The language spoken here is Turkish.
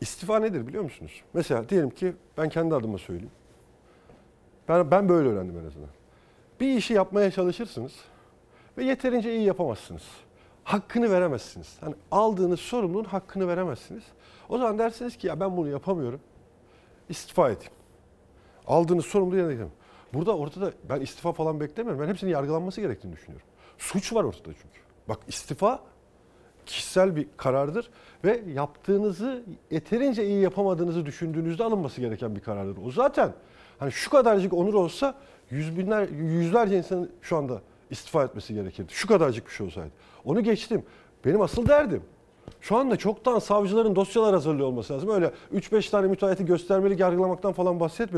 İstifa nedir biliyor musunuz? Mesela diyelim ki ben kendi adıma söyleyeyim. Ben, ben böyle öğrendim en azından. Bir işi yapmaya çalışırsınız ve yeterince iyi yapamazsınız. Hakkını veremezsiniz. Hani aldığınız sorumluluğun hakkını veremezsiniz. O zaman dersiniz ki ya ben bunu yapamıyorum. İstifa edeyim. Aldığınız sorumluluğu yerine getireyim. Burada ortada ben istifa falan beklemiyorum. Ben hepsinin yargılanması gerektiğini düşünüyorum. Suç var ortada çünkü. Bak istifa kişisel bir karardır ve yaptığınızı yeterince iyi yapamadığınızı düşündüğünüzde alınması gereken bir karardır. O zaten hani şu kadarcık onur olsa yüz binler, yüzlerce insanın şu anda istifa etmesi gerekirdi. Şu kadarcık bir şey olsaydı. Onu geçtim. Benim asıl derdim şu anda çoktan savcıların dosyalar hazırlıyor olması lazım. Öyle 3-5 tane müteahhiti göstermeli, yargılamaktan falan bahsetmiyorum.